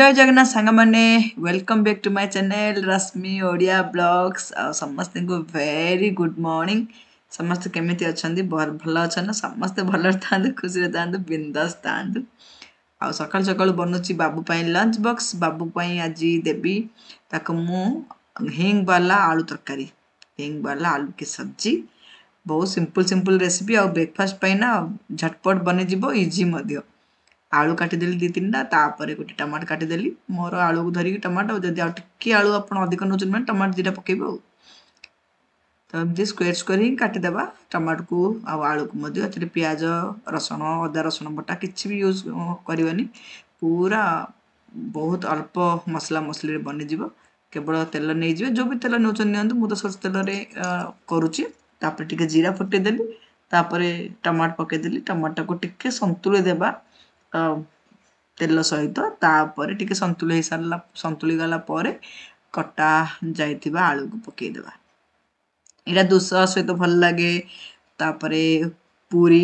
जय जगन्नाथ ସାଙ୍ଗମାନେ welcome back to my channel Rashmi Odia blogs ଆଉ ସମସ୍ତଙ୍କୁ ଭେରି ଗୁଡ୍ ମର୍ଣ୍ଣିଂ ସମସ୍ତେ କେମିତି ଅଛନ୍ତି ଭଲ ଅଛନ୍ତି ନା ସମସ୍ତେ ଭଲରେ ଥାଆନ୍ତୁ ଖୁସିରେ ଥାଆନ୍ତୁ ବିନ୍ଦାସ ଥାଆନ୍ତୁ ଆଉ ସକାଳୁ ସକାଳୁ ବନୁଛି ବାବୁ ପାଇଁ ଲଞ୍ଚ ବକ୍ସ ବାବୁ ପାଇଁ ଆଜି ଦେବି ତାକୁ ମୁଁ ହିଙ୍ଗବାଲା ଆଳୁ ତରକାରୀ ହିଙ୍ଗବାଲା ଆଳୁ କି ସବଜି ବହୁତ ସିମ୍ପଲ୍ ସିମ୍ପଲ୍ ରେସିପି ଆଉ ବ୍ରେକଫାଷ୍ଟ ପାଇଁ ନା ଝଟପଟ ବନିଯିବ ଇଜି ମଧ୍ୟ ଆଳୁ କାଟିଦେଲି ଦୁଇ ତିନିଟା ତା'ପରେ ଗୋଟେ ଟମାଟୋ କାଟିଦେଲି ମୋର ଆଳୁକୁ ଧରିକି ଟମାଟୋ ଯଦି ଆଉ ଟିକିଏ ଆଳୁ ଆପଣ ଅଧିକ ନେଉଛନ୍ତି ମାନେ ଟମାଟୋ ଦୁଇଟା ପକାଇବେ ଆଉ ତ ଏମିତି ସ୍କୋୟାର ସ୍କୋୟାର ହିଁ କାଟିଦେବା ଟମାଟୋକୁ ଆଉ ଆଳୁକୁ ମଧ୍ୟ ଏଥିରେ ପିଆଜ ରସୁଣ ଅଦା ରସୁଣ ବଟା କିଛି ବି ୟୁଜ୍ କରିବାନି ପୁରା ବହୁତ ଅଳ୍ପ ମସଲା ମସଲିରେ ବନିଯିବ କେବଳ ତେଲ ନେଇଯିବେ ଯେଉଁ ବି ତେଲ ନେଉଛନ୍ତି ନିଅନ୍ତୁ ମୁଁ ତ ସୋରିଷ ତେଲରେ କରୁଛି ତାପରେ ଟିକେ ଜିରା ଫୁଟେଇ ଦେଲି ତାପରେ ଟମାଟୋ ପକେଇଦେଲି ଟମାଟୋକୁ ଟିକେ ସନ୍ତୁଳି ଦେବା अं, तेल सहित सतुल सतुल गला कटा जा आलु को पकईद यहाँ दूस सहित भल लगे तापर पूरी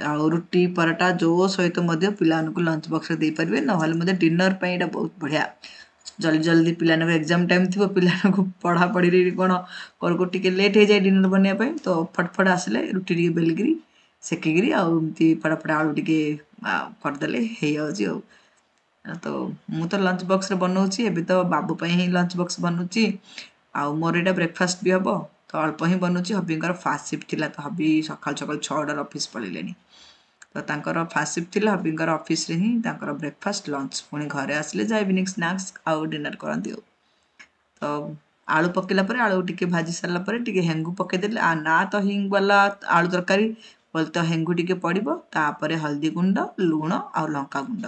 अं, रुटी परटा जो सहित तो पिला लंच बक्स दे पारे ना डिनर पर बहुत बढ़िया जल्दी जल्दी पिला एग्जाम टाइम थी पिला पढ़ा पढ़ी कौन घर लेट हो जाए डिनर बनवाई तो फटफट आसे रुटी टे बेलिकी सेकिकी आम फटाफट आलु टे करदे हो तो मुझे लंच बक्स बनाऊँ एबे तो बाबूपाई ही लंच बक्स बनुच्ची आर एटा ब्रेकफास्ट भी हम तो अल्प ही बनाऊँगी हबी फास्ट सीफ्ट थी तो हबी सका सका छटार अफिस् पड़े तो फास्ट सीफ्ट थी हबी अफिस ब्रेकफास्ट लंच पुणी घर आस इवनिंग स्नाक्स आनर करती तो आलु पकला आलु टी भाजी सारापर टे हेंगू पकईदे ना तो हिंग वाला आलु तरकारी ଭଲ ତ ହେଙ୍ଗୁ ଟିକେ ପଡ଼ିବ ତାପରେ ହଳଦୀ ଗୁଣ୍ଡ ଲୁଣ ଆଉ ଲଙ୍କା ଗୁଣ୍ଡ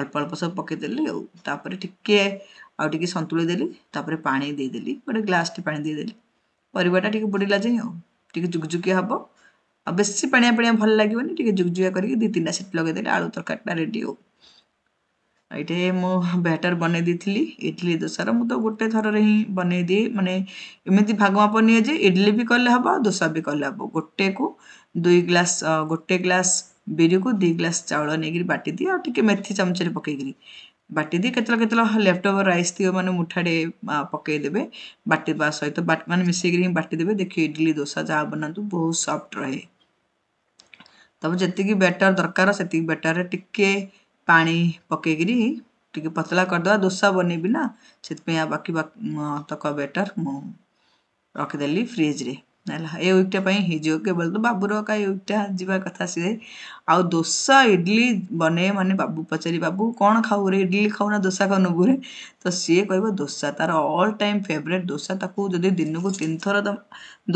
ଅଳ୍ପ ଅଳ୍ପ ସବୁ ପକାଇଦେଲି ଆଉ ତାପରେ ଟିକେ ଆଉ ଟିକେ ସନ୍ତୁଳି ଦେଲି ତାପରେ ପାଣି ଦେଇଦେଲି ଗୋଟେ ଗ୍ଲାସ୍ଟି ପାଣି ଦେଇଦେଲି ପରିବାଟା ଟିକେ ବୁଡ଼ିଲା ଯାଇ ଆଉ ଟିକେ ଜୁକଜୁକିଆ ହେବ ଆଉ ବେଶୀ ପାଣିଆ ପାଣିଆ ଭଲ ଲାଗିବନି ଟିକେ ଜୁକଜୁକିଆ କରିକି ଦୁଇ ତିନିଟା ସିଟି ଲଗାଇଦେଲି ଆଳୁ ତରକାରୀଟା ରେଡ଼ି ଆଉ ଏଇଠି ମୁଁ ବ୍ୟାଟର୍ ବନେଇ ଦେଇଥିଲି ଇଡ଼ଲି ଦୋସାର ମୁଁ ତ ଗୋଟେ ଥରରେ ହିଁ ବନେଇ ଦିଏ ମାନେ ଏମିତି ଭାଗ ମାପ ନିଏ ଯେ ଇଡ଼ଲି ବି କଲେ ହେବ ଦୋସା ବି କଲେ ହେବ ଗୋଟେକୁ दुई ग्लास गोटे ग्लास बीरी को दुई ग्लास चाउल नहीं बाटि टिके मेथी चमचे पकईकी बाटि केतल केत लेफ्टओवर रईस थी मैंने मुठाड़े पकईदे बाटि सहित बाट मैंने मिसेक ही बाटिदे देखिए इडली दोसा जहाँ बना बहुत सफ्ट रहे तब जी बैटर दरकार से बैटर में टिके पा पकईकी टे पतला करदे दोसा बनईबी से बाकी तक बैटर मुझे रखिदेली फ्रिज रे ना पर हिज केवल तो बाबूर का युगटा जावा कथ सी आोसा इडली बने मानते बाबू पचारि बाबू कौन खाऊ रे इडली खाऊ ना दोसा खाऊ नुगुरे तो सी कह दोसा तार अल टाइम फेवरेट दोसा ताको जदि दिन को तीन थर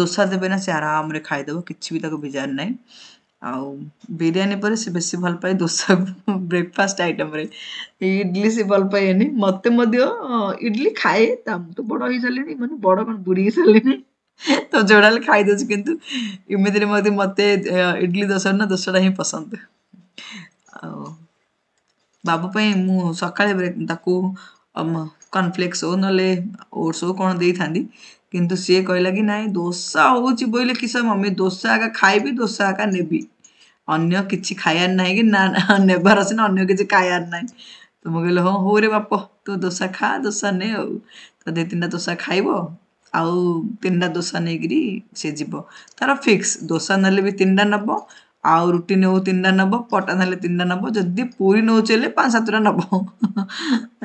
दोसा देवे ना से आराम खाईदेव किसी भी बिजार ना आउ पर सी बेस भल पाए दोसा ब्रेकफास्ट आइटम इडली सी भल पाए नी इडली खाए तो बड़ हो जाले मैंने बड़ बड़ो मन बुढ़ी तो जोड़ा खाई दଉଛି କିନ୍ତୁ ଏମିତିରେ ମଧ୍ୟ ମୋତେ ଇଡଲି ଦୋସାରୁ ନା ଦୋସାଟା ହିଁ ପସନ୍ଦ ଆଉ ବାବୁ ପାଇଁ ମୁଁ ସକାଳେ ତାକୁ କର୍ଣ୍ଣଫ୍ଲେକ୍ସ ହଉ ନହେଲେ ଓଟ୍ସ ହଉ କ'ଣ ଦେଇଥାନ୍ତି କିନ୍ତୁ ସିଏ କହିଲା କି ନାଇଁ ଦୋସା ହେଉଛି ବୋଇଲେ କିସ ମମ୍ମି ଦୋସା ଏକା ଖାଇବି ଦୋସା ଏକା ନେବି ଅନ୍ୟ କିଛି ଖାଇବାର ନାହିଁ କି ନା ନେବାର ଅଛି ନା ଅନ୍ୟ କିଛି ଖାଇବାର ନାହିଁ ତ ମୁଁ କହିଲି ହଁ ହଉରେ ବାପ ତୁ ଦୋସା ଖା ଦୋସା ନେ ଆଉ ତ ଦୁଇ ତିନିଟା ଦୋସା ଖାଇବ ଆଉ ତିନିଟା ଦୋସା ନେଇକିରି ସେ ଯିବ ତାର ଫିକ୍ସ ଦୋସା ନେଲେ ବି ତିନିଟା ନେବ ଆଉ ରୁଟି ନେଉ ତିନିଟା ନେବ ପଟା ନେଲେ ତିନିଟା ନେବ ଯଦି ପୁରୀ ନେଉଛି ହେଲେ ପାଞ୍ଚ ସାତଟା ନେବ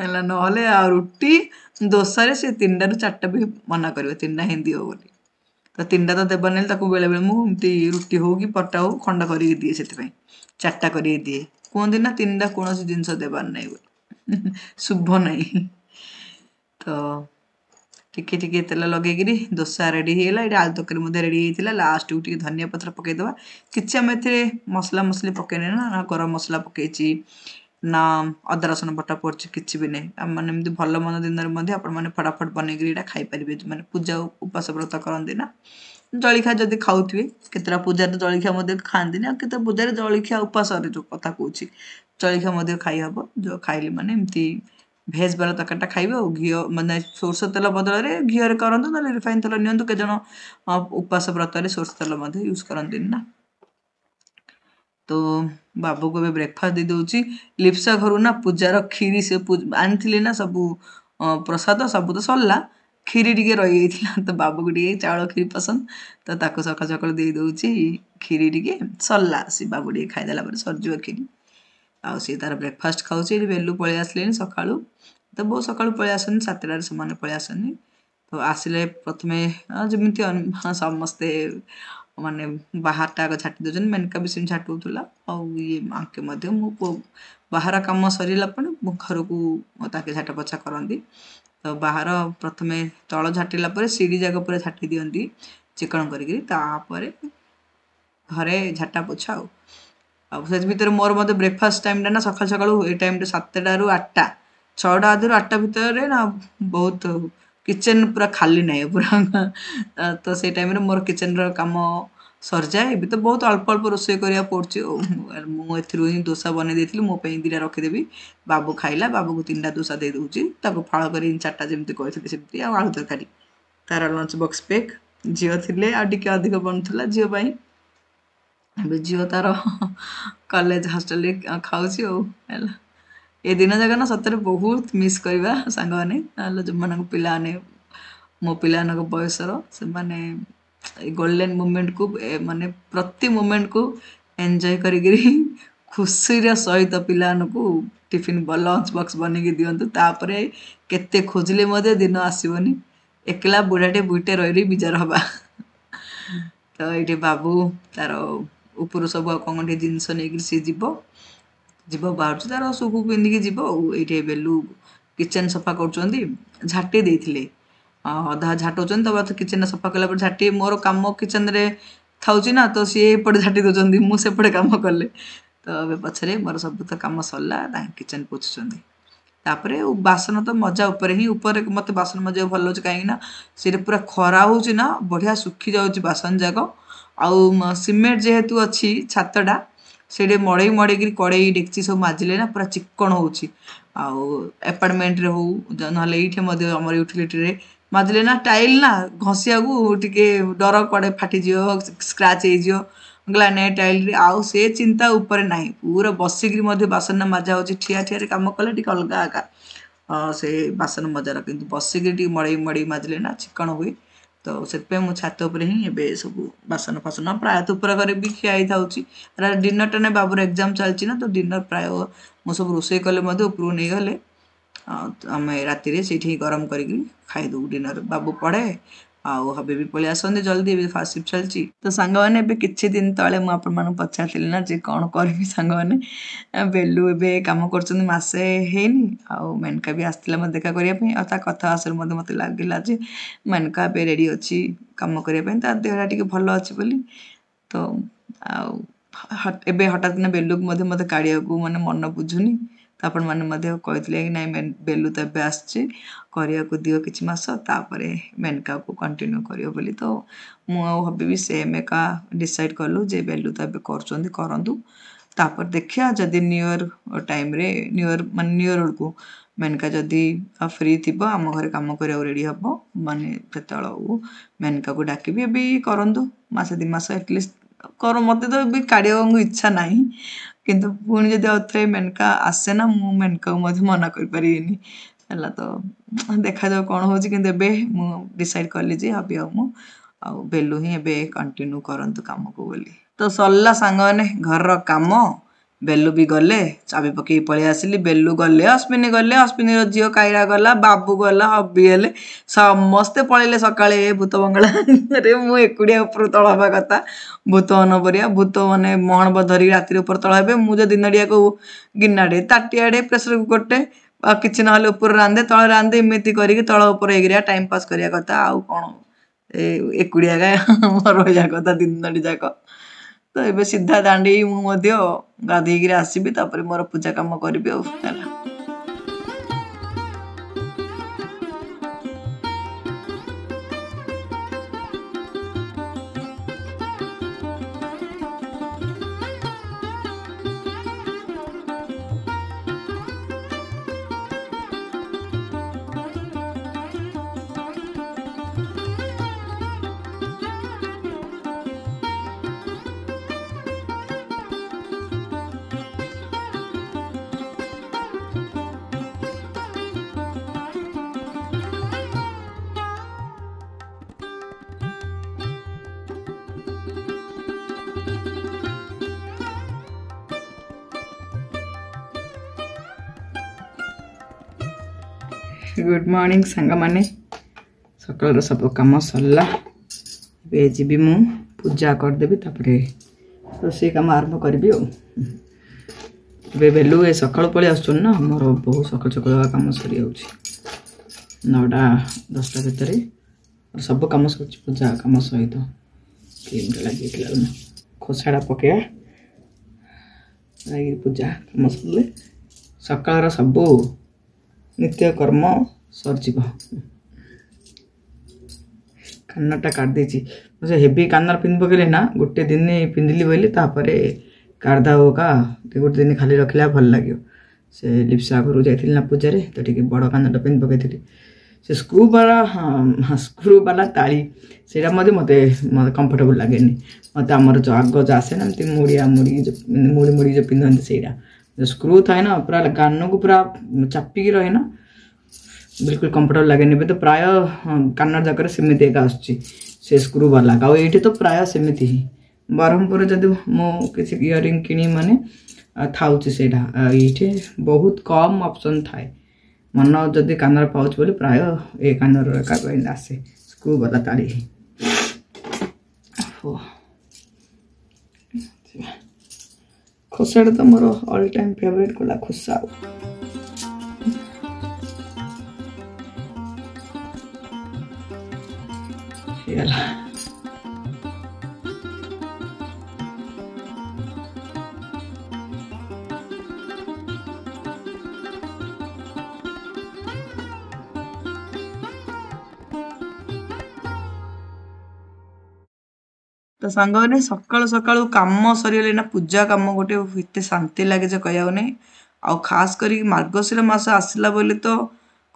ହେଲା ନହେଲେ ଆଉ ରୁଟି ଦୋସାରେ ସେ ତିନିଟାରୁ ଚାରିଟା ବି ମନା କରିବ ତିନିଟା ହିନ୍ଦୀ ହଉ ବୋଲି ତ ତିନିଟା ତ ଦେବନି ହେଲେ ତାକୁ ବେଳେବେଳେ ମୁଁ ଏମିତି ରୁଟି ହଉ କି ପଟା ହଉ ଖଣ୍ଡ କରିକି ଦିଏ ସେଥିପାଇଁ ଚାରିଟା କରିକି ଦିଏ କୁହନ୍ତି ନା ତିନିଟା କୌଣସି ଜିନିଷ ଦେବାର ନାହିଁ ବୋଲି ଶୁଭ ନାହିଁ ତ ଟିକେ ଟିକେ ତେଲ ଲଗେଇକିରି ଦୋସା ରେଡ଼ି ହେଇଗଲା ଏଇଟା ଆଳୁ ତରକାରୀ ମଧ୍ୟ ରେଡ଼ି ହେଇଥିଲା ଲାଷ୍ଟକୁ ଟିକେ ଧନିଆ ପତ୍ର ପକେଇଦେବା କିଛି ଆମେ ଏଥିରେ ମସଲା ମସଲି ପକାଇନେ ନା ଗରମ ମସଲା ପକେଇଛି ନା ଅଦା ରସୁଣ ବଟା ପଡ଼ୁଛି କିଛି ବି ନାହିଁ ଆମମାନେ ଏମିତି ଭଲ ମନ୍ଦ ଦିନରେ ମଧ୍ୟ ଆପଣମାନେ ଫଟାଫଟ ବନେଇକିରି ଏଇଟା ଖାଇପାରିବେ ମାନେ ପୂଜା ଉପାସ ବ୍ରତ କରନ୍ତି ନା ଜଳଖିଆ ଯଦି ଖାଉଥିବେ କେତେଟା ପୂଜାରେ ଜଳଖିଆ ମଧ୍ୟ ଖାଆନ୍ତିନି ଆଉ କେତେ ପୂଜାରେ ଜଳଖିଆ ଉପାସରେ ଯେଉଁ କଥା କହୁଛି ଜଳଖିଆ ମଧ୍ୟ ଖାଇହେବ ଯେଉଁ ଖାଇଲେ ମାନେ ଏମିତି ଭେଜ୍ ବାଲା ତରକାରୀଟା ଖାଇବେ ଆଉ ଘିଅ ମାନେ ସୋରିଷ ତେଲ ବଦଳରେ ଘିଅରେ କରନ୍ତୁ ନହେଲେ ରିଫାଇନ୍ ତେଲ ନିଅନ୍ତୁ କେଜଣ ଉପାସ ବ୍ରତରେ ସୋରିଷ ତେଲ ମଧ୍ୟ ୟୁଜ୍ କରନ୍ତିନି ନା ତ ବାବୁକୁ ଏବେ ବ୍ରେକଫାଷ୍ଟ ଦେଇଦେଉଛି ଲିପ୍ସା ଘରୁ ନା ପୂଜାର କ୍ଷୀରି ସେ ଆଣିଥିଲି ନା ସବୁ ପ୍ରସାଦ ସବୁ ତ ସରିଲା କ୍ଷୀରି ଟିକେ ରହିଯାଇଥିଲା ତ ବାବୁକୁ ଟିକେ ଚାଉଳ କ୍ଷୀରି ପସନ୍ଦ ତ ତାକୁ ସକାଳୁ ସକାଳୁ ଦେଇଦେଉଛି କ୍ଷୀରି ଟିକେ ସରିଲା ସେ ବାବୁ ଟିକେ ଖାଇଦେଲା ପରେ ସରିଯିବ କ୍ଷୀରି ଆଉ ସିଏ ତା'ର ବ୍ରେକଫାଷ୍ଟ ଖାଉଛି ଏଠି ବେଲୁ ପଳେଇ ଆସିଲେଣି ସକାଳୁ ତ ବହୁତ ସକାଳୁ ପଳେଇ ଆସନ୍ତି ସାତଟାରେ ସେମାନେ ପଳେଇ ଆସନ୍ତି ତ ଆସିଲେ ପ୍ରଥମେ ଯେମିତି ସମସ୍ତେ ମାନେ ବାହାରଟା ଆଗ ଛାଟି ଦେଉଛନ୍ତି ମେନକା ବି ସେମିତି ଛାଟୁଥିଲା ଆଉ ଇଏ ଆଙ୍କେ ମଧ୍ୟ ମୋ ପୁଅ ବାହାର କାମ ସରିଲା ପରେ ମୋ ଘରକୁ ତାଙ୍କେ ଝାଟପୋଛା କରନ୍ତି ତ ବାହାର ପ୍ରଥମେ ତଳ ଝାଟିଲା ପରେ ସିଡ଼ି ଯାକ ପୁରା ଝାଟି ଦିଅନ୍ତି ଚିକଣ କରିକିରି ତାପରେ ଘରେ ଝାଟା ପୋଛା ଆଉ ଆଉ ସେଥି ଭିତରେ ମୋର ମଧ୍ୟ ବ୍ରେକଫାଷ୍ଟ ଟାଇମ୍ଟା ନା ସକାଳୁ ସକାଳୁ ଏ ଟାଇମ୍ଟା ସାତଟାରୁ ଆଠଟା ଛଅଟା ଅଧରୁ ଆଠଟା ଭିତରେ ନା ବହୁତ କିଚେନ୍ ପୁରା ଖାଲି ନାହିଁ ପୁରା ତ ସେଇ ଟାଇମ୍ରେ ମୋର କିଚେନ୍ର କାମ ସରିଯାଏ ଏବେ ତ ବହୁତ ଅଳ୍ପ ଅଳ୍ପ ରୋଷେଇ କରିବାକୁ ପଡ଼ୁଛି ମୁଁ ଏଥିରୁ ହିଁ ଦୋସା ବନେଇ ଦେଇଥିଲି ମୋ ପାଇଁ ଦୁଇଟା ରଖିଦେବି ବାବୁ ଖାଇଲା ବାବୁକୁ ତିନିଟା ଦୋସା ଦେଇଦେଉଛି ତାକୁ ଫଳ କରି ଚାରିଟା ଯେମିତି କହିଥିଲି ସେମିତି ଆଉ ଆଳୁ ତରକାରୀ ତାର ଲଞ୍ଚ ବକ୍ସ ପେକ୍ ଝିଅ ଥିଲେ ଆଉ ଟିକେ ଅଧିକ ବନୁଥିଲା ଝିଅ ପାଇଁ ଏବେ ଝିଅ ତାର କଲେଜ ହଷ୍ଟେଲରେ ଖାଉଛି ଆଉ ହେଲା ଏ ଦିନ ଯାକ ନା ସତରେ ବହୁତ ମିସ୍ କରିବା ସାଙ୍ଗମାନେ ହେଲା ଯେଉଁମାନଙ୍କୁ ପିଲାମାନେ ମୋ ପିଲାମାନଙ୍କ ବୟସର ସେମାନେ ଏଇ ଗୋଲ୍ଡେନ୍ ମୁମେଣ୍ଟକୁ ମାନେ ପ୍ରତି ମୁମେଣ୍ଟକୁ ଏନ୍ଜୟ କରିକିରି ଖୁସିର ସହିତ ପିଲାମାନଙ୍କୁ ଟିଫିନ୍ ଲଞ୍ଚ ବକ୍ସ ବନେଇକି ଦିଅନ୍ତୁ ତାପରେ କେତେ ଖୋଜିଲେ ମଧ୍ୟ ଦିନ ଆସିବନି ଏକଲା ବୁଢ଼ାଟେ ବୁଢ଼ୀଟେ ରହି ରହି ବିଜାର ହେବା ତ ଏଇଠି ବାବୁ ତାର ଉପରୁ ସବୁ ଆଉ କ'ଣ କ'ଣ ଟିକେ ଜିନିଷ ନେଇକିରି ସିଏ ଯିବ ଯିବ ବାହାରୁଛି ତା'ର ସୁକୁ ପିନ୍ଧିକି ଯିବ ଆଉ ଏଇଠି ବେଲୁ କିଚେନ୍ ସଫା କରୁଛନ୍ତି ଝାଟି ଦେଇଥିଲେ ଅଧା ଝାଟଉଛନ୍ତି ତା ବାଦ କିଚେନ୍ ସଫା କଲା ପରେ ଝାଟି ମୋର କାମ କିଚେନ୍ରେ ଥାଉଛି ନା ତ ସିଏ ଏପଟେ ଝାଟି ଦେଉଛନ୍ତି ମୁଁ ସେପଟେ କାମ କଲେ ତ ଏବେ ପଛରେ ମୋର ସବୁ ତ କାମ ସରିଲା ତାଙ୍କ କିଚେନ୍ ପୋଛୁଛନ୍ତି ତାପରେ ବାସନ ତ ମଜା ଉପରେ ହିଁ ଉପରେ ମୋତେ ବାସନ ମଜା ଭଲ ଲାଗୁଛି କାହିଁକିନା ନା ପୁରା ଖରା ହେଉଛି ନା ବଢ଼ିଆ ଶୁଖିଯାଉଛି ବାସନ ଯାକ ଆଉ ସିମେଣ୍ଟ ଯେହେତୁ ଅଛି ଛାତଟା ସେଇଠି ମଡ଼େଇ ମଡ଼େଇକିରି କଡ଼େଇ ଡେକ୍ଚି ସବୁ ମାଜିଲେ ନା ପୁରା ଚିକ୍କଣ ହେଉଛି ଆଉ ଆପାର୍ଟମେଣ୍ଟରେ ହଉ ନହେଲେ ଏଇଠି ମଧ୍ୟ ଆମର ୟୁଟିଲିଟିରେ ମାଜିଲେ ନା ଟାଇଲ୍ ନା ଘଷିବାକୁ ଟିକେ ଡର କୁଆଡ଼େ ଫାଟିଯିବ ସ୍କ୍ରାଚ୍ ହେଇଯିବ ଗ୍ଲାନାଇଟ୍ ଟାଇଲ୍ରେ ଆଉ ସେ ଚିନ୍ତା ଉପରେ ନାହିଁ ପୁରା ବସିକିରି ମଧ୍ୟ ବାସନ ମଜା ହେଉଛି ଠିଆ ଠିଆରେ କାମ କଲେ ଟିକେ ଅଲଗା ଆକା ସେ ବାସନ ମଜାର କିନ୍ତୁ ବସିକିରି ଟିକେ ମଡ଼େଇ ମଡ଼େଇ ମାଜିଲେ ନା ଚିକ୍କଣ ହୁଏ ତ ସେଥିପାଇଁ ମୁଁ ଛାତ ଉପରେ ହିଁ ଏବେ ସବୁ ବାସନ ଫାସନ ପ୍ରାୟତଃ ଉପର ଘରେ ବି ଖିଆ ହେଇଥାଉଛି ଡିନରଟା ନାଇଁ ବାବୁର ଏକ୍ଜାମ୍ ଚାଲିଛି ନା ତ ଡିନର ପ୍ରାୟ ମୁଁ ସବୁ ରୋଷେଇ କଲେ ମଧ୍ୟ ଉପରକୁ ନେଇଗଲେ ଆମେ ରାତିରେ ସେଇଠି ଗରମ କରିକି ଖାଇଦେଉ ଡିନର ବାବୁ ପଢ଼େ ଆଉ ଏବେ ବି ପଳେଇ ଆସନ୍ତି ଜଲ୍ଦି ଏବେ ଫାର୍ଷ୍ଟ ଚାଲିଛି ତ ସାଙ୍ଗମାନେ ଏବେ କିଛି ଦିନ ତଳେ ମୁଁ ଆପଣମାନଙ୍କୁ ପଚାରିଥିଲି ନା ଯେ କ'ଣ କରିବି ସାଙ୍ଗମାନେ ବେଲୁ ଏବେ କାମ କରୁଛନ୍ତି ମାସେ ହେଇନି ଆଉ ମେନକା ବି ଆସିଥିଲା ମୋତେ ଦେଖା କରିବା ପାଇଁ ଆଉ ତା କଥା ଆସରୁ ମଧ୍ୟ ମୋତେ ଲାଗିଲା ଯେ ମେନକା ଏବେ ରେଡ଼ି ଅଛି କାମ କରିବା ପାଇଁ ତା ଦେହଟା ଟିକେ ଭଲ ଅଛି ବୋଲି ତ ଆଉ ଏବେ ହଠାତ୍ କିନା ବେଲୁକୁ ମଧ୍ୟ ମୋତେ କାଢ଼ିବାକୁ ମାନେ ମନ ବୁଝୁନି ଆପଣ ମାନେ ମଧ୍ୟ କହିଥିଲେ କି ନାଇଁ ବେଲୁ ତ ଏବେ ଆସୁଛି କରିବାକୁ ଦିଅ କିଛି ମାସ ତାପରେ ମେନକାକୁ କଣ୍ଟିନ୍ୟୁ କରିବ ବୋଲି ତ ମୁଁ ଆଉ ହବି ବି ସେମ୍ ଏକା ଡିସାଇଡ଼୍ କଲୁ ଯେ ବେଲୁ ତ ଏବେ କରୁଛନ୍ତି କରନ୍ତୁ ତାପରେ ଦେଖିବା ଯଦି ନ୍ୟୁ ଇୟର୍ ଟାଇମ୍ରେ ନ୍ୟୁ ଇୟର୍ ମାନେ ନ୍ୟୁ ଇୟର୍ ବେଳକୁ ମେନକା ଯଦି ଫ୍ରି ଥିବ ଆମ ଘରେ କାମ କରିବାକୁ ରେଡ଼ି ହେବ ମାନେ ସେତେବେଳକୁ ମେନକାକୁ ଡାକିବି ଏବେ କରନ୍ତୁ ମାସେ ଦୁଇ ମାସ ଆଟଲିଷ୍ଟ କର ମୋତେ ତ ଏବେ କାଢ଼ିବାକୁ ଇଚ୍ଛା ନାହିଁ କିନ୍ତୁ ପୁଣି ଯଦି ଆଉଥରେ ମେନକା ଆସେ ନା ମୁଁ ମେନକାକୁ ମଧ୍ୟ ମନା କରିପାରିବିନି ହେଲା ତ ଦେଖାଯାଉ କ'ଣ ହେଉଛି କିନ୍ତୁ ଏବେ ମୁଁ ଡିସାଇଡ଼୍ କଲି ଯେ ଏବେ ଆଉ ମୁଁ ଆଉ ବେଲୁ ହିଁ ଏବେ କଣ୍ଟିନ୍ୟୁ କରନ୍ତୁ କାମକୁ ବୋଲି ତ ସରିଲା ସାଙ୍ଗମାନେ ଘରର କାମ ବେଲୁ ବି ଗଲେ ଚାବି ପକେଇକି ପଳେଇ ଆସିଲି ବେଲୁ ଗଲେ ଅଶ୍ଵିନୀ ଗଲେ ଅଶ୍ଵିନୀର ଝିଅ କାଇରା ଗଲା ବାବୁ ଗଲା ହବି ହେଲେ ସମସ୍ତେ ପଳେଇଲେ ସକାଳେ ଭୂତ ବଙ୍ଗଳାରେ ମୁଁ ଏକୁଟିଆ ଉପରୁ ତଳ ହେବା କଥା ଭୂତ ଅନପରିଆ ଭୂତ ମାନେ ମହଣବ ଧରିକି ରାତିରେ ଉପର ତଳ ହେବେ ମୁଁ ଯଦି ଦିନଟିଆକୁ ଗିନାଡ଼େ ତାଟିଆଡ଼େ ପ୍ରେସର କୁକରଟେ ଆଉ କିଛି ନହେଲେ ଉପରୁ ରାନ୍ଧେ ତଳେ ରାନ୍ଧେ ଏମିତି କରିକି ତଳ ଉପରେ ହେଇକିରି ଟାଇମ୍ ପାସ୍ କରିବା କଥା ଆଉ କ'ଣ ଏକୁଟିଆ ଗା ରହିବା କଥା ଦିନଟି ଯାକ ତ ଏବେ ସିଧା ଦାଣ୍ଡି ମୁଁ ମଧ୍ୟ ଗାଧୋଇକିରି ଆସିବି ତାପରେ ମୋର ପୂଜା କାମ କରିବି ଆଉ ହେଲା ಗುಡ್ ಮಾರ್ನಿಂಗ್ ସାଙ୍ଗମାନେ ସକାଳର ସବୁ କାମ ସରିଲା ଏବେ ଯିବି ମୁଁ ପୂଜା କରିଦେବି ତାପରେ ରୋଷେଇ କାମ ଆରମ୍ଭ କରିବି ଆଉ ଏବେ ବେଲୁ ଏ ସକାଳୁ ପଳେଇ ଆସୁଛନ୍ତି ନା ମୋର ବହୁତ ସକାଳୁ ସକାଳୁ କାମ ସରିଯାଉଛି ନଅଟା ଦଶଟା ଭିତରେ ସବୁ କାମ ସରୁଛି ପୂଜା କାମ ସହିତ କ୍ରିମ୍ଟା ଲାଗିଥିଲା ଖୋସାଟା ପକେଇବା ଲାଗି ପୂଜା କାମ ସରିଲେ ସକାଳର ସବୁ ନିତ୍ୟକର୍ମ ସରିଯିବ କାନଟା କାଢ଼ିଦେଇଛି ମୁଁ ସେ ହେଭି କାନର ପିନ୍ଧି ପକେଇଲେ ନା ଗୋଟେ ଦିନ ପିନ୍ଧିଲି ବୋଇଲି ତାପରେ କାଢ଼ଦା ହୋକା ଗୋଟେ ଦିନ ଖାଲି ରଖିଲେ ଭଲ ଲାଗିବ ସେ ଲିପ୍ସା ଘରକୁ ଯାଇଥିଲି ନା ପୂଜାରେ ତ ଟିକେ ବଡ଼ କାନଟା ପିନ୍ଧି ପକେଇଥିଲି ସେ ସ୍କ୍ରୁବାଲା ହଁ ସ୍କ୍ରୁବାଲା ତାଳି ସେଇଟା ମଧ୍ୟ ମୋତେ ମୋତେ କମ୍ଫର୍ଟେବୁଲ୍ ଲାଗେନି ମୋତେ ଆମର ଯେଉଁ ଆଗ ଯେଉଁ ଆସେ ନା ଏମିତି ମୁଡ଼ିଆ ମୁଡ଼ିକି ମୁଡ଼ି ମୁଡ଼ିକି ଯେଉଁ ପିନ୍ଧନ୍ତି ସେଇଟା स्क्रू था ना पूरा कानों को पूरा चपिक रही ना बिल्कुल कंफर्टेबल लगे नहीं तो प्राय हाँ, कान जगह सेमती एक आस स्क्रू वाला आउ ये तो प्राय सेमती ही ब्रह्मपुर जब मुझे किसी इयरिंग कि मानने था ये बहुत कम अपसन थाए मन जदि कान पाच बोले प्राय ये कान आसे स्क्रू वाला ताली ही। ଖୋସାଟା ତ ମୋର ଅଲ୍ ଟାଇମ୍ ଫେଭରେଟ୍ କଲା ଖୋସା ଆଉ ହେଇଗଲା ତ ସାଙ୍ଗମାନେ ସକାଳୁ ସକାଳୁ କାମ ସରିଗଲେ ନା ପୂଜା କାମ ଗୋଟେ ଏତେ ଶାନ୍ତି ଲାଗେ ଯେ କହିବାକୁ ନାହିଁ ଆଉ ଖାସ କରିକି ମାର୍ଗଶୀର ମାସ ଆସିଲା ବୋଲି ତ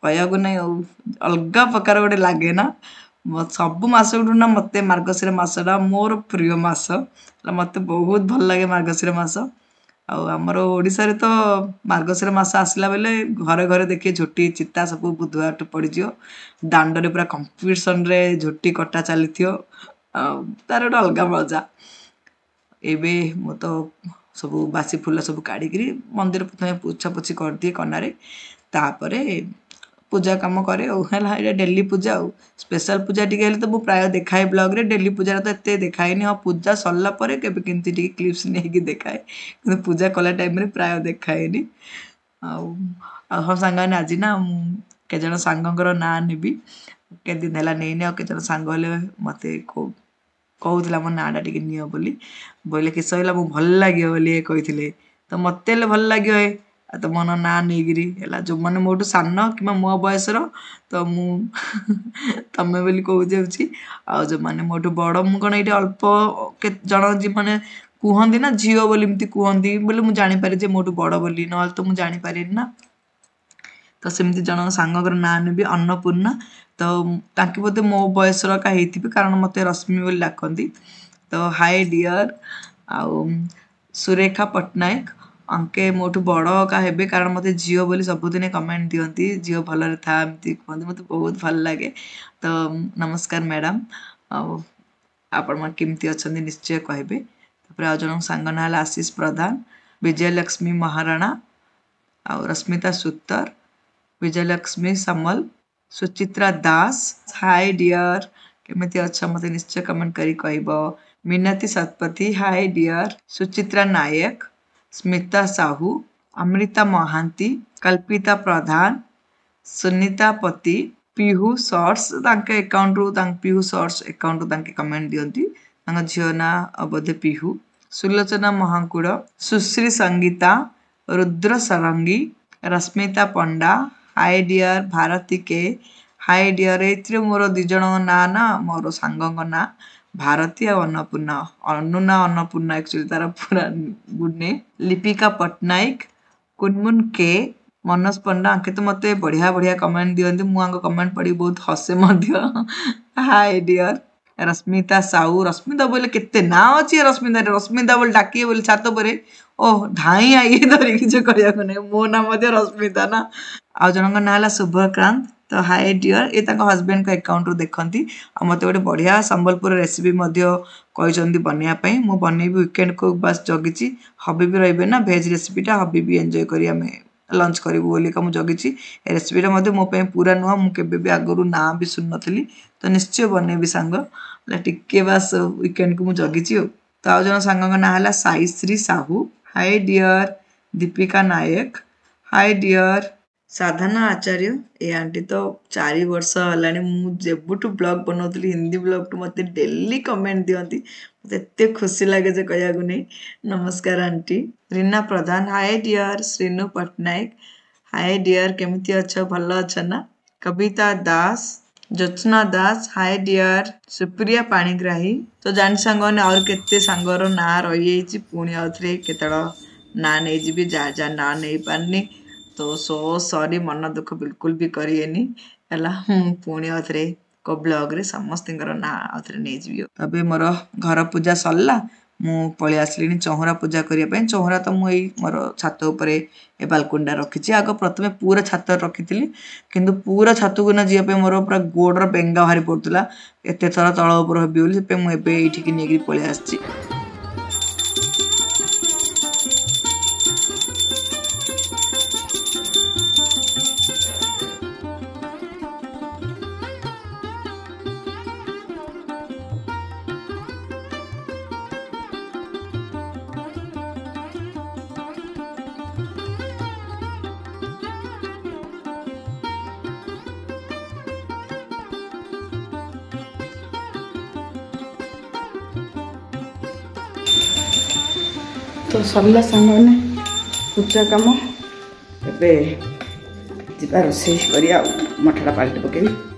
କହିବାକୁ ନାହିଁ ଆଉ ଅଲଗା ପ୍ରକାର ଗୋଟେ ଲାଗେ ନା ସବୁ ମାସଠୁ ନା ମୋତେ ମାର୍ଗଶୀର ମାସଟା ମୋର ପ୍ରିୟ ମାସ ମୋତେ ବହୁତ ଭଲ ଲାଗେ ମାର୍ଗଶୀର ମାସ ଆଉ ଆମର ଓଡ଼ିଶାରେ ତ ମାର୍ଗଶୀର ମାସ ଆସିଲା ବେଳେ ଘରେ ଘରେ ଦେଖି ଝୋଟି ଚିତା ସବୁ ବୁଧବାର ପଡ଼ିଯିବ ଦାଣ୍ଡରେ ପୁରା କମ୍ପିଟିସନରେ ଝୋଟି କଟା ଚାଲିଥିବ ତାର ଗୋଟେ ଅଲଗା ମଜା ଏବେ ମୁଁ ତ ସବୁ ବାସି ଫୁଲ ସବୁ କାଢ଼ିକିରି ମନ୍ଦିର ପ୍ରଥମେ ପୋଛାପୋଛି କରିଦିଏ କନାରେ ତା'ପରେ ପୂଜା କାମ କରେ ଆଉ ହେଲା ଏଇଟା ଡେଲି ପୂଜା ଆଉ ସ୍ପେଶାଲ୍ ପୂଜା ଟିକେ ହେଲେ ତ ମୁଁ ପ୍ରାୟ ଦେଖାଏ ବ୍ଲଗ୍ରେ ଡେଲି ପୂଜାରେ ତ ଏତେ ଦେଖାଏନି ହଁ ପୂଜା ସରିଲା ପରେ କେବେ କେମିତି ଟିକେ କ୍ଲିପ୍ସ ନେଇକି ଦେଖାଏ କିନ୍ତୁ ପୂଜା କଲା ଟାଇମ୍ରେ ପ୍ରାୟ ଦେଖାଏନି ଆଉ ଆଉ ହଁ ସାଙ୍ଗମାନେ ଆଜି ନା ମୁଁ କେତେଜଣ ସାଙ୍ଗଙ୍କର ନାଁ ନେବି କେତେ ଦିନ ହେଲା ନେଇନି ଆଉ କେତେଜଣ ସାଙ୍ଗ ହେଲେ ମୋତେ କହୁଥିଲା ମୋ ନାଁଟା ଟିକେ ନିଅ ବୋଲି ବୋଇଲେ କିସ ହେଲା ମୁଁ ଭଲ ଲାଗିବ ବୋଲି ଏ କହିଥିଲେ ତ ମୋତେ ହେଲେ ଭଲ ଲାଗିବ ଏ ଆଉ ତ ମନ ନାଁ ନେଇକିରି ହେଲା ଯେଉଁମାନେ ମୋଠୁ ସାନ କିମ୍ବା ମୋ ବୟସର ତ ମୁଁ ତମେ ବୋଲି କହୁଯାଉଛି ଆଉ ଯେଉଁମାନେ ମୋଠୁ ବଡ଼ ମୁଁ କ'ଣ ଏଇଠି ଅଳ୍ପ କେତେ ଜଣ ମାନେ କୁହନ୍ତି ନା ଝିଅ ବୋଲି ଏମିତି କୁହନ୍ତି ବୋଲି ମୁଁ ଜାଣିପାରେ ଯେ ମୋଠୁ ବଡ଼ ବୋଲି ନହେଲେ ତ ମୁଁ ଜାଣିପାରେନି ନା तो सेमती जन सांग ना ने भी अन्नपूर्णा तो ताकि बोधे मो बयस का कारण मत रश्मि डाक तो हाय डियर आउ सुरेखा पट्टनायक अंके मोठ बड़ का हे कारण मत झील सबुद कमेंट दिखती झील भल कहते मत बहुत भल लगे तो नमस्कार मैडम आपति अच्छा निश्चय कहे आज जन सांग ना आशीष प्रधान लक्ष्मी महाराणा आ रश्मिता सुतर विजयलक्ष्मी समल सुचित्रा दास हाय डियर केमिति अच्छा मते निश्चय कमेंट कर मीनाती शतपथी हाय डियर सुचित्रा नायक स्मिता साहू अमृता महांती कल्पिता प्रधान सुनीता पति पीहू सर्स एकाउंट रु पीहू सर्स एकाउंट रु कमेंट दिखती झील ना बोधे Pihu Sulochana Mahakud Sushree Sangita Rudra Sarangi Rashmita Panda hi dear Bharati K hi dear A more these ना ना मोर सांग ना भारती अन्नपूर्णा अनुना अन्नपूर्णा एक्चुअली तार पूरा गुड नेम लिपिका पट्टनायक कुनमुन के मनोज पंडा अंकित मत बढ़िया बढ़िया कमेंट दिखते मुझे कमेंट पढ़ी बहुत हसे मध्य हाय डियर रश्मिता साहू रश्मिता बोले कितने ना अच्छे रश्मिता रश्मिता बोले डाकिए बोले छात पर ओ धाई आई धरिक मो नाम रश्मिता ना ଆଉ ଜଣଙ୍କ ନାଁ ହେଲା ଶୁଭ୍ରକାନ୍ତ ତ ହାଏ ଡିଅର୍ ଏ ତାଙ୍କ ହଜବେଣ୍ଡଙ୍କ ଆକାଉଣ୍ଟରୁ ଦେଖନ୍ତି ଆଉ ମୋତେ ଗୋଟେ ବଢ଼ିଆ ସମ୍ବଲପୁର ରେସିପି ମଧ୍ୟ କହିଛନ୍ତି ବନେଇବା ପାଇଁ ମୁଁ ବନେଇବି ୱିକେଣ୍ଡକୁ ବାସ୍ ଜଗିଛି ହବି ବି ରହିବେ ନା ଭେଜ୍ ରେସିପିଟା ହବି ବି ଏନ୍ଜୟ କରି ଆମେ ଲଞ୍ଚ କରିବୁ ବୋଲିକା ମୁଁ ଜଗିଛି ଏ ରେସିପିଟା ମଧ୍ୟ ମୋ ପାଇଁ ପୁରା ନୂଆ ମୁଁ କେବେ ବି ଆଗରୁ ନାଁ ବି ଶୁଣିନଥିଲି ତ ନିଶ୍ଚୟ ବନେଇବି ସାଙ୍ଗ ହେଲେ ଟିକେ ବାସ୍ ୱିକେଣ୍ଡକୁ ମୁଁ ଜଗିଛି ଆଉ ତ ଆଉ ଜଣ ସାଙ୍ଗଙ୍କ ନାଁ ହେଲା Saishree Sahu hi dear Dipika Nayak hi dear Sadhana Acharya ଏ ଆଣ୍ଟି ତ ଚାରି ବର୍ଷ ହେଲାଣି ମୁଁ ଯେବେଠୁ ବ୍ଲଗ୍ ବନାଉଥିଲି ହିନ୍ଦୀ ବ୍ଲଗ୍ଠୁ ମୋତେ ଡେଲି କମେଣ୍ଟ ଦିଅନ୍ତି ମୋତେ ଏତେ ଖୁସି ଲାଗେ ଯେ କହିବାକୁ ନେଇ ନମସ୍କାର aunty Rina Pradhan hi dear Srinu Pattnaik hi dear କେମିତି ଅଛ ଭଲ ଅଛ ନା କବିତା ଦାସ ଜ୍ୟୋତ୍ସ୍ନା ଦାସ ହାଏ ଡିଅର୍ ସୁପ୍ରିୟା ପାଣିଗ୍ରାହୀ ତ ଜାଣି ସାଙ୍ଗମାନେ ଆଉ କେତେ ସାଙ୍ଗର ନାଁ ରହିଯାଇଛି ପୁଣି ଆଉ ଥରେ କେତେବେଳେ ନାଁ ନେଇଯିବି ଯାହା ଯାହା ନାଁ ନେଇପାରିନି ତ ସୋ ସରି ମନ ଦୁଃଖ ବିଲକୁଲ ବି କରିବେନି ହେଲା ମୁଁ ପୁଣି ଆଉଥରେ କ ବ୍ଲଗ୍ରେ ସମସ୍ତଙ୍କର ନାଁ ଆଉଥରେ ନେଇଯିବି ଏବେ ମୋର ଘର ପୂଜା ସରିଲା ମୁଁ ପଳେଇ ଆସିଲିଣି ଚହଁରା ପୂଜା କରିବା ପାଇଁ ଚହଁରା ତ ମୁଁ ଏଇ ମୋର ଛାତ ଉପରେ ଏ ବାଲକୁଣ୍ଡା ରଖିଛି ଆଗ ପ୍ରଥମେ ପୁରା ଛାତ ରଖିଥିଲି କିନ୍ତୁ ପୁରା ଛାତକୁ ନା ଯିବା ପାଇଁ ମୋର ପୁରା ଗୋଡ଼ର ବେଙ୍ଗା ବାହାରି ପଡ଼ୁଥିଲା ଏତେ ଥର ତଳ ଉପରେ ହେବି ବୋଲି ସେଥିପାଇଁ ମୁଁ ଏବେ ଏଇଠିକି ନେଇକି ପଳେଇ ଆସିଛି ସରିଲା ସାଙ୍ଗମାନେ ପୂଜା କାମ ଏବେ ଯିବା ରୋଷେଇ କରିବା ଆଉ ମଠାଟା ପାଲଟି ପକାଇବି